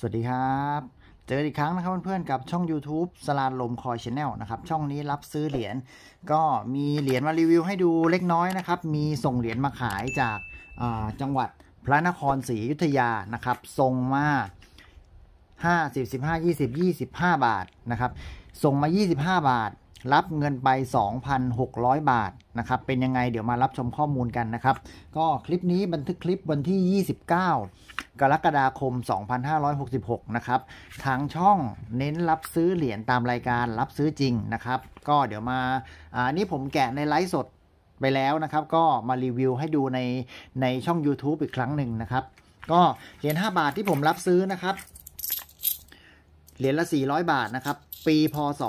สวัสดีครับ เจออีกครั้งนะครับเพื่อนๆกับช่อง YouTube สลาดลมคอยชแนลนะครับ ช่องนี้รับซื้อเหรียญก็มีเหรียญมารีวิวให้ดูเล็กน้อยนะครับ มีส่งเหรียญมาขายจากจังหวัดพระนครศรีอยุธยานะครับ ส่งมา5ห0 15 20 25 บาทนะครับ ส่งมา 25 บาทรับเงินไป 2,600 บาทนะครับ เป็นยังไง เดี๋ยวมารับชมข้อมูลกันนะครับ ก็คลิปนี้บันทึกคลิปวันที่ 29 กรกฎาคม 2566 นะครับทางช่องเน้นรับซื้อเหรียญตามรายการรับซื้อจริงนะครับ ก็เดี๋ยวมาอันนี้ผมแกะในไลฟ์สดไปแล้วนะครับ ก็มารีวิวให้ดูในในช่อง YouTube อีกครั้งหนึ่งนะครับ ก็เหรียญ5บาทที่ผมรับซื้อนะครับเหรียญละ 400 บาทนะครับปีพศ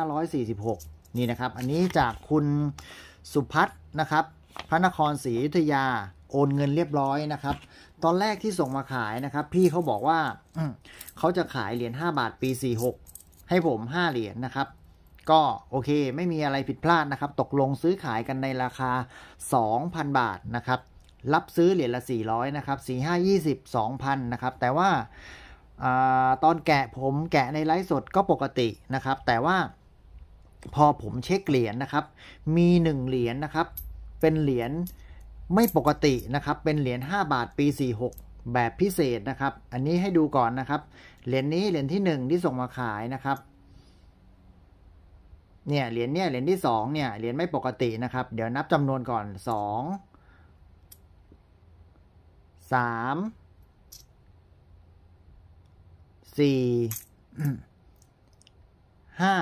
2546นี่นะครับ อันนี้จากคุณสุพัฒนะครับ พระนครศรีอยุธยาโอนเงินเรียบร้อยนะครับ ตอนแรกที่ส่งมาขายนะครับ พี่เขาบอกว่าเขาจะขายเหรียญ5บาทปี 46 ให้ผม 5 เหรียญนนะครับ ก็โอเคไม่มีอะไรผิดพลาดนะครับ ตกลงซื้อขายกันในราคา 2,000 บาทนะครับ รับซื้อเหรียญละ400นะครับ4520 2,000นะครับแต่ว่าอตอนแกะผมแกะในไลฟ์สดก็ปกตินะครับ แต่ว่าพอผมเช็คเหรียญนนะครับ มีหนึ่งเหรียญนนะครับ เป็นเหรียญไม่ปกตินะครับ เป็นเหรียญ5บาทปี46แบบพิเศษนะครับ อันนี้ให้ดูก่อนนะครับ เหรียญนนี้เหรียญที่ 1 ที่ส่งมาขายนะครับเนี่ยเหรียญเนี่ยเหรียญที่ 2เนี่ยเหรียญไม่ปกตินะครับ เดี๋ยวนับจำนวนก่อน 2 3สี่ห้า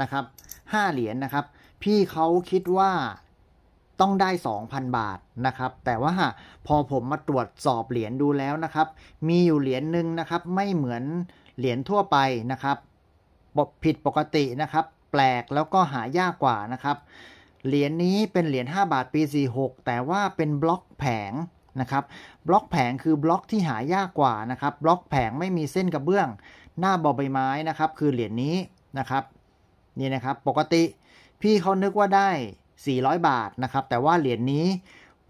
นะครับห้าเหรียญนนะครับ พี่เขาคิดว่าต้องได้2,000บาทนะครับ แต่ว่าพอผมมาตรวจสอบเหรียญดูแล้วนะครับ มีอยู่เหรียญหนึ่งนะครับ ไม่เหมือนเหรียญทั่วไปนะครับผิดปกตินะครับ แปลกแล้วก็หายากกว่านะครับเหรียญนี้เป็นเหรียญ5บาทปี 46 แต่ว่าเป็นบล็อกแผงนะครับบล็อกแผงคือบล็อกที่หายากกว่านะครับบล็อกแผงไม่มีเส้นกระเบื้องหน้าบอใบไม้นะครับคือเหรียญนนี้นะครับนี่นะครับ ปกติพี่เขานึกว่าได้ 400 บาทนะครับแต่ว่าเหรียญนนี้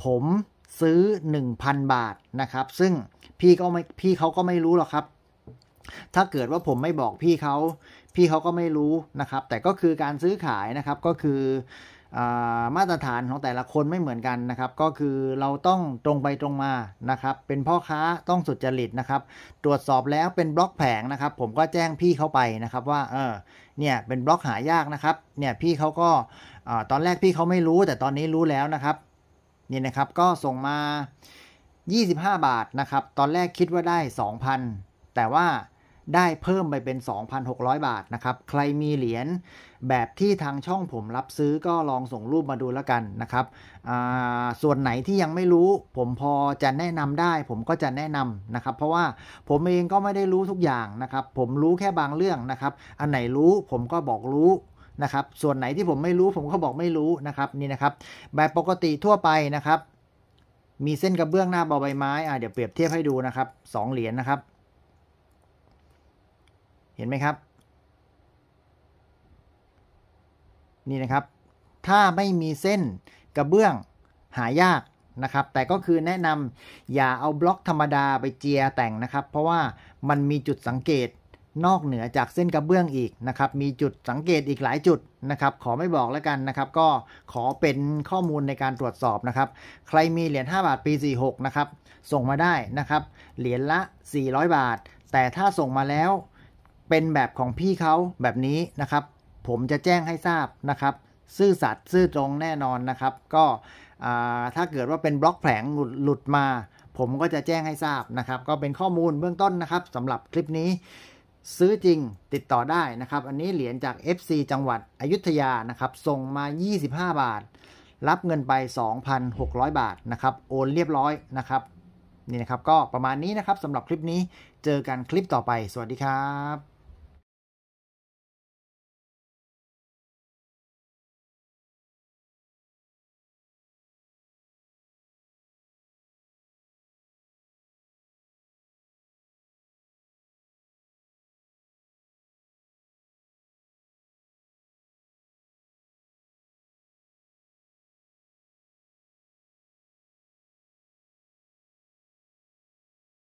ผมซื้อ 1,000 บาทนะครับซึ่งพี่ก็ไม่พี่เขาก็ไม่รู้หรอกครับ ถ้าเกิดว่าผมไม่บอกพี่เขาพี่เขาก็ไม่รู้นะครับแต่ก็คือการซื้อขายนะครับก็คือมาตรฐานของแต่ละคนไม่เหมือนกันนะครับ ก็คือเราต้องตรงไปตรงมานะครับ เป็นพ่อค้าต้องสุจริตนะครับ ตรวจสอบแล้วเป็นบล็อกแผงนะครับ ผมก็แจ้งพี่เขาไปนะครับ ว่าเออเนี่ยเป็นบล็อกหายากนะครับ เนี่ยพี่เขาก็ตอนแรกพี่เขาไม่รู้แต่ตอนนี้รู้แล้วนะครับนี่นะครับก็ส่งมา 25 บาทนะครับ ตอนแรกคิดว่าได้ 2,000แต่ว่าได้เพิ่มไปเป็น 2,600 บาท นะครับ ใครมีเหรียญแบบที่ทางช่องผมรับซื้อก็ลองส่งรูปมาดูแล้วกันนะครับ ส่วนไหนที่ยังไม่รู้ ผมพอจะแนะนำได้ ผมก็จะแนะนำนะครับ เพราะว่าผมเองก็ไม่ได้รู้ทุกอย่างนะครับ ผมรู้แค่บางเรื่องนะครับ อันไหนรู้ผมก็บอกรู้นะครับ ส่วนไหนที่ผมไม่รู้ผมก็บอกไม่รู้นะครับนี่นะครับ แบบปกติทั่วไปนะครับ มีเส้นกระเบื้องหน้าบอใบไม้อ่าเดี๋ยวเปรียบเทียบให้ดูนะครับ2เหรียญนะครับเห็นไหมครับ นี่นะครับถ้าไม่มีเส้นกระเบื้องหายากนะครับ แต่ก็คือแนะนำอย่าเอาบล็อกธรรมดาไปเจียแต่งนะครับ เพราะว่ามันมีจุดสังเกตนอกเหนือจากเส้นกระเบื้องอีกนะครับ มีจุดสังเกตอีกหลายจุดนะครับ ขอไม่บอกแล้วกันนะครับ ก็ขอเป็นข้อมูลในการตรวจสอบนะครับ ใครมีเหรียญ5บาทปี46นะครับ ส่งมาได้นะครับ เหรียญละ 400 บาท แต่ถ้าส่งมาแล้วเป็นแบบของพี่เขาแบบนี้นะครับ ผมจะแจ้งให้ทราบนะครับ ซื่อสัตย์ซื่อตรงแน่นอนนะครับ ก็ถ้าเกิดว่าเป็นบล็อกแผงหลุดมา ผมก็จะแจ้งให้ทราบนะครับ ก็เป็นข้อมูลเบื้องต้นนะครับสำหรับคลิปนี้ ซื้อจริงติดต่อได้นะครับ อันนี้เหรียญจาก FC จังหวัดอยุธยานะครับส่งมา 25 บาท รับเงินไป 2,600 บาทนะครับ โอนเรียบร้อยนะครับนี่นะครับก็ประมาณนี้นะครับสำหรับคลิปนี้เจอกันคลิปต่อไป สวัสดีครับ